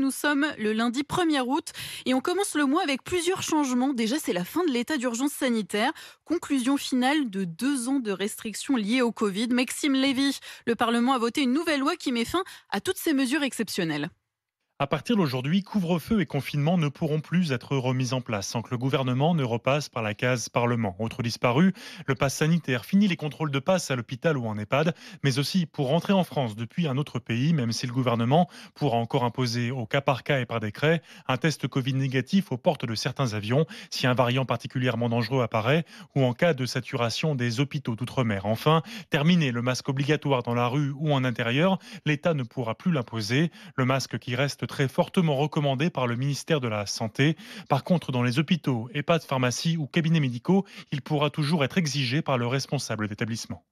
Nous sommes le lundi 1er août et on commence le mois avec plusieurs changements. Déjà, c'est la fin de l'état d'urgence sanitaire. Conclusion finale de deux ans de restrictions liées au Covid. Maxime Lévy, le Parlement a voté une nouvelle loi qui met fin à toutes ces mesures exceptionnelles. À partir d'aujourd'hui, couvre-feu et confinement ne pourront plus être remis en place sans que le gouvernement ne repasse par la case Parlement. Autre disparu, le pass sanitaire. finit les contrôles de passe à l'hôpital ou en EHPAD, mais aussi pour rentrer en France depuis un autre pays, même si le gouvernement pourra encore imposer au cas par cas et par décret un test Covid négatif aux portes de certains avions si un variant particulièrement dangereux apparaît ou en cas de saturation des hôpitaux d'outre-mer. Enfin, terminé le masque obligatoire dans la rue ou en intérieur, l'État ne pourra plus l'imposer. Le masque qui reste très fortement recommandé par le ministère de la Santé. Par contre, dans les hôpitaux, de pharmacies ou cabinets médicaux, il pourra toujours être exigé par le responsable d'établissement.